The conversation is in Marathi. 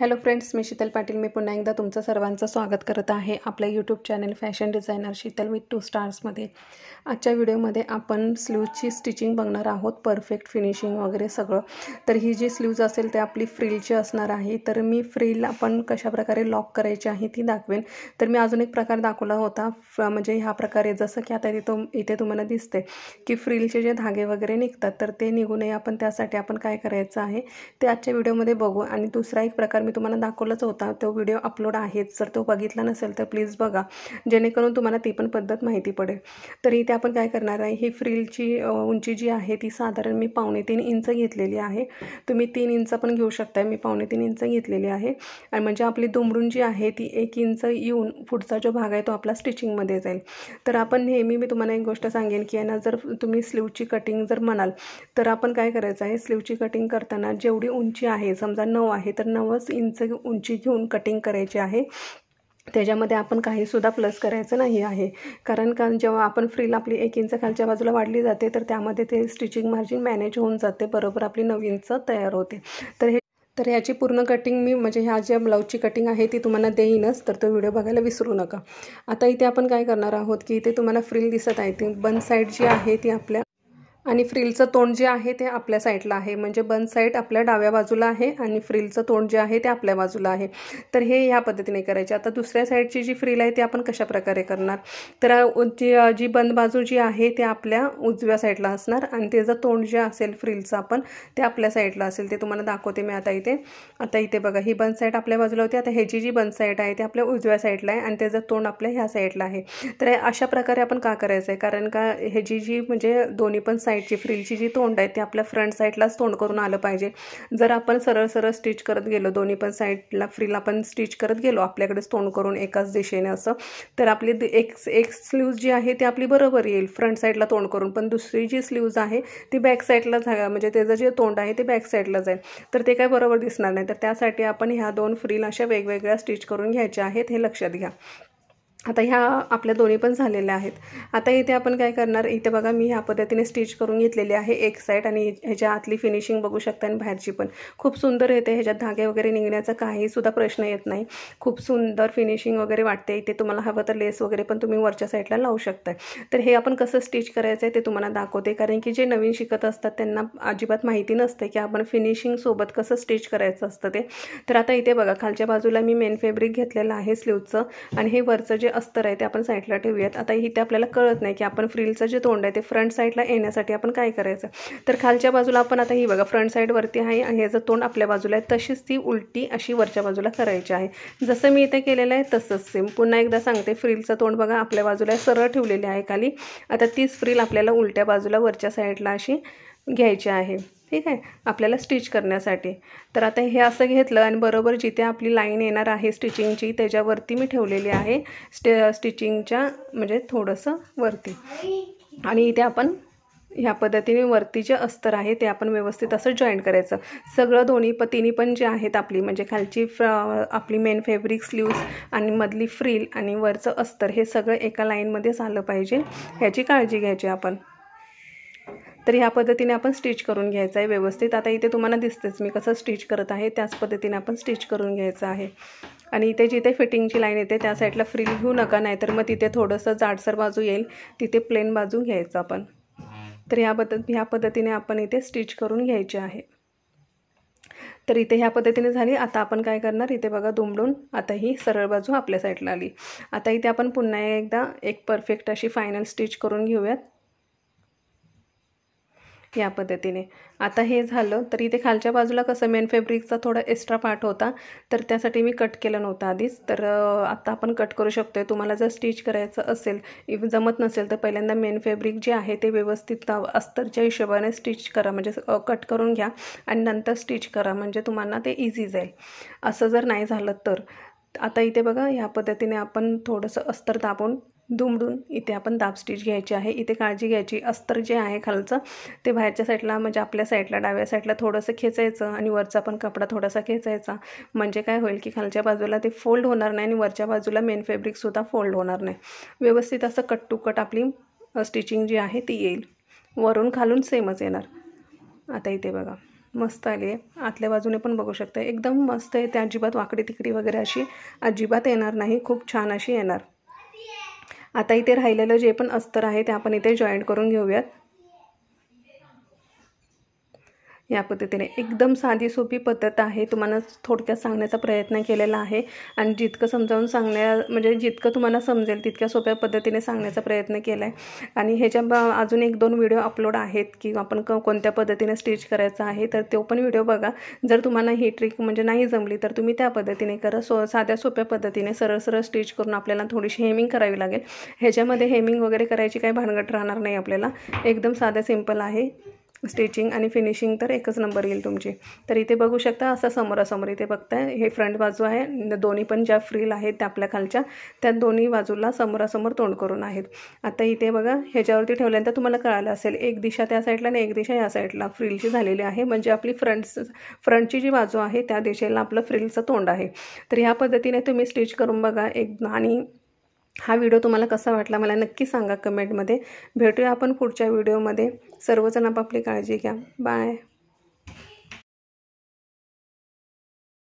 हॅलो फ्रेंड्स मी शीतल पाटील मी पुन्हा एकदा तुमचं सर्वांचं स्वागत करत आहे आपल्या YouTube channel fashion designer Sheetal with two स्टार्समध्ये आजच्या व्हिडिओमध्ये आपण स्लीवची स्टिचिंग बघणार आहोत परफेक्ट फिनिशिंग वगैरे सगळं तर ही जी स्लीव्ज असेल ते आपली फ्रीलची असणार आहे तर मी फ्रील आपण कशाप्रकारे लॉक करायची आहे ती दाखवेन तर मी अजून एक प्रकार दाखवला होता म्हणजे ह्या प्रकारे जसं की आता तिथं इथे तुम्हाला दिसते की फ्रीलचे जे धागे वगैरे निघतात तर ते निघू नये आपण त्यासाठी आपण काय करायचं आहे ते आजच्या व्हिडिओमध्ये बघू आणि दुसरा एक प्रकार मी तुम्हाला दाखवलंच होता तो व्हिडिओ अपलोड आहेच जर तो बघितला नसेल तर प्लीज बघा जेणेकरून तुम्हाला ती पण पद्धत माहिती पडेल तर इथे आपण काय करणार आहे ही फ्रिलची उंची जी आहे ती साधारण मी पावणे तीन इंच घेतलेली आहे तुम्ही तीन इंच पण घेऊ शकता मी पावणे तीन इंच घेतलेली आहे आणि म्हणजे आपली दुमरून जी आहे ती एक इंच येऊन पुढचा जो भाग आहे तो आपला स्टिचिंगमध्ये जाईल तर आपण नेहमी मी तुम्हाला एक गोष्ट सांगेन की यांना जर तुम्ही स्लीवची कटिंग जर म्हणाल तर आपण काय करायचं आहे स्लीवची कटिंग करताना जेवढी उंची आहे समजा नऊ आहे तर नऊच इंच उंची घेऊन कटिंग करायची आहे त्याच्यामध्ये आपण काहीसुद्धा प्लस करायचं नाही आहे कारण का जेव्हा आपण फ्रील आपली एक इंच खालच्या बाजूला वाढली जाते तर त्यामध्ये ते स्टिचिंग मार्जिन मॅनेज होऊन जाते बरोबर आपली नऊ इंच तयार होते तर हे तर ह्याची पूर्ण कटिंग मी म्हणजे ह्या ज्या ब्लाऊजची कटिंग आहे ती तुम्हाला देईनच तर तो व्हिडिओ बघायला विसरू नका आता इथे आपण काय करणार आहोत की इथे तुम्हाला फ्रील दिसत आहे ती बन साईड जी आहे ती आपल्या आणि फ्रिलचं तोंड जे आहे ते आपल्या साईडला आहे म्हणजे बंद साईड आपल्या डाव्या बाजूला आहे आणि फ्रिलचं तोंड जे आहे ते आपल्या बाजूला आहे तर हे ह्या पद्धतीने करायचे आता दुसऱ्या साईडची जी फ्रिल आहे ती आपण कशा प्रकारे करणार तर जी जी बंद बाजू जी आहे ते आपल्या उजव्या साईडला असणार आणि त्याचं तोंड जे असेल फ्रिलचं आपण ते आपल्या साईडला असेल ते तुम्हाला दाखवते मी आता इथे आता इथे बघा ही बंद साईड आपल्या बाजूला होती आता ह्याची जी बंद साईड आहे ती आपल्या उजव्या साईडला आहे आणि त्याचं तोंड आपल्या ह्या साईडला आहे तर अशा प्रकारे आपण का करायचं आहे कारण का ह्याची जी म्हणजे दोन्ही पण साईड साईडची फ्रिलची जी तोंड आहे ती आपल्या फ्रंट साईडलाच तोंड करून आलं पाहिजे जर आपण सरळ सरळ स्टिच करत गेलो दोन्ही पण साईडला फ्रिल आपण स्टिच करत गेलो आपल्याकडेच तोंड करून एकाच दिशेने असं तर आपली एक एक स्लीव्ज जी आहे ती आपली बरोबर येईल फ्रंट साईडला तोंड करून पण दुसरी जी स्लीव्ज आहे ती बॅक साईडला म्हणजे त्याचं जे तोंड आहे ते बॅक साईडला जाईल तर ते काय बरोबर दिसणार नाही तर त्यासाठी आपण ह्या दोन फ्रील अशा वेगवेगळ्या स्टिच करून घ्यायच्या आहेत हे लक्षात घ्या आता ह्या आपल्या दोन्ही पण झालेल्या आहेत आता इथे आपण काय करणार इथे बघा मी ह्या पद्धतीने स्टिच करून घेतलेली आहे एक साईड आणि ह्याच्या आतली फिनिशिंग बघू शकता आणि बाहेरची पण खूप सुंदर येते ह्याच्यात धागे वगैरे निघण्याचा काहीसुद्धा प्रश्न येत नाही खूप सुंदर फिनिशिंग वगैरे वाटते इथे तुम्हाला हवं तर लेस वगैरे पण तुम्ही वरच्या साईडला लावू शकता तर हे आपण कसं स्टिच करायचं आहे ते तुम्हाला दाखवते कारण की जे नवीन शिकत असतात त्यांना अजिबात माहिती नसते की आपण फिनिशिंगसोबत कसं स्टिच करायचं असतं ते तर आता इथे बघा खालच्या बाजूला मी मेन फॅब्रिक घेतलेलं आहे स्लीवचं आणि हे वरचं जे अस्तर आहे ते आपण साईडला ठेवूयात आता इथे आपल्याला कळत नाही की आपण फ्रीलचं जे तोंड आहे ते फ्रंट साईडला येण्यासाठी आपण काय करायचं तर खालच्या बाजूला आपण आता ही बघा फ्रंट साईडवरती आहे आणि ह्याचं तोंड आपल्या बाजूला आहे तशीच ती उलटी अशी वरच्या बाजूला करायची आहे जसं मी इथे केलेलं आहे तसंच सेम पुन्हा एकदा सांगते फ्रीलचं तोंड बघा आपल्या बाजूला सरळ ठेवलेली आहे खाली आता तीच फ्रील आपल्याला उलट्या बाजूला वरच्या साईडला अशी घ्यायची आहे ठीक आहे आपल्याला स्टिच करण्यासाठी तर आता हे असं घेतलं आणि बरोबर जिथे आपली लाईन येणार आहे स्टिचिंगची त्याच्यावरती मी ठेवलेली आहे स्टि स्टिचिंगच्या म्हणजे थोडंसं वरती आणि इथे आपण ह्या पद्धतीने वरती जे अस्तर आहे ते आपण व्यवस्थित असं जॉईन करायचं सगळं दोन्ही पतीनी पण जे आहेत आपली म्हणजे खालची फ्र आपली मेन फॅब्रिक स्लीव्स आणि मधली फ्रील आणि वरचं अस्तर हे सगळं एका लाईनमध्येच आलं पाहिजे ह्याची काळजी घ्यायची आपण तर ह्या पद्धतीने आपण स्टिच करून घ्यायचं आहे व्यवस्थित आता इथे तुम्हाला दिसतेच मी कसं स्टिच करत आहे त्याच पद्धतीने आपण स्टिच करून घ्यायचं आहे आणि इथे जिथे फिटिंगची लाईन येते त्या साईडला फ्री घेऊ नका नाहीतर मग तिथे थोडंसं जाडसर बाजू येईल तिथे प्लेन बाजू घ्यायचं आपण तर ह्या पद्धत ह्या पद्धतीने आपण इथे स्टिच करून घ्यायचे आहे तर इथे ह्या पद्धतीने झाली आता आपण काय करणार इथे बघा दुमडून आता ही सरळ बाजू आपल्या साईडला आली आता इथे आपण पुन्हा एकदा एक परफेक्ट अशी फायनल स्टिच करून घेऊयात या पद्धतीने आता हे झालं तर इथे खालच्या बाजूला कसं मेन फॅब्रिकचा थोडा एक्स्ट्रा पार्ट होता तर त्यासाठी मी कट केलं नव्हतं आधीच तर आत्ता आपण कट करू शकतो आहे तुम्हाला जर स्टिच करायचं असेल इव्हन जमत नसेल तर पहिल्यांदा मेन फॅब्रिक जे आहे ते व्यवस्थित अस्तरच्या हिशोबाने स्टिच करा म्हणजे कट करून घ्या आणि नंतर स्टिच करा म्हणजे तुम्हाला ते इझी जाईल असं जर नाही झालं तर आता इथे बघा या पद्धतीने आपण थोडंसं अस्तर दाबून दुमडून इथे आपण दाब स्टिच घ्यायची आहे इथे काळजी घ्यायची अस्तर जे आहे खालचं ते बाहेरच्या साईडला म्हणजे आपल्या साईडला डाव्या साईडला थोडंसं खेचायचं आणि वरचा पण कपडा थोडासा खेचायचा म्हणजे काय होईल की खालच्या बाजूला ते फोल्ड होणार नाही आणि वरच्या बाजूला मेन फेब्रिकसुद्धा फोल्ड होणार नाही व्यवस्थित असं कट कट आपली स्टिचिंग जी आहे ती येईल वरून खालून सेमच येणार आता इथे बघा मस्त आली आहे आतल्या बाजूने पण बघू शकता एकदम मस्त आहे ते अजिबात वाकडी तिकडी वगैरे अशी अजिबात येणार नाही खूप छान अशी येणार आता इथे राहिलेलं जे पण अस्तर आहे ते आपण इथे जॉईंट करून घेऊयात या पद्धतीने एकदम साधी सोपी पद्धत आहे तुम्हाला थोडक्यात सांगण्याचा प्रयत्न केलेला आहे आणि जितकं समजावून सांगण्या म्हणजे जितकं तुम्हाला समजेल तितक्या सोप्या पद्धतीने सांगण्याचा प्रयत्न केला आहे आणि ह्याच्या अजून एक दोन व्हिडिओ अपलोड आहेत की आपण क कोणत्या पद्धतीने स्टिच करायचं आहे तर तो पण व्हिडिओ बघा जर तुम्हाला ही ट्रिक म्हणजे नाही जमली तर तुम्ही त्या पद्धतीने करा सो साध्या सोप्या पद्धतीने सरळ सरळ स्टिच करून आपल्याला थोडीशी हेमिंग करावी लागेल ह्याच्यामध्ये हेमिंग वगैरे करायची काही भानगट राहणार नाही आपल्याला एकदम साधं सिंपल आहे स्टिचिंग आणि फिनिशिंग तर एकच नंबर येईल तुमची तर इथे बघू शकता असं समोरासमोर इथे बघताय हे फ्रंट बाजू आहे दोन्ही पण ज्या फ्रील आहेत त्या आपल्या खालच्या त्या दोन्ही बाजूला समोरासमोर तोंड करून आहेत आता इथे बघा ह्याच्यावरती ठेवल्यानंतर तुम्हाला कळालं असेल एक दिशा त्या साईडला आणि एक दिशा या साईडला फ्रीलची झालेली आहे म्हणजे आपली फ्रंट फ्रंटची जी बाजू आहे त्या दिशेला आपलं फ्रीलचं तोंड आहे तर ह्या पद्धतीने तुम्ही स्टिच करून बघा एक आणि हा व्हिडिओ तुम्हाला कसा वाटला मला नक्की सांगा कमेंटमध्ये भेटूया आपण पुढच्या व्हिडिओमध्ये सर्वजण आपापली काळजी घ्या बाय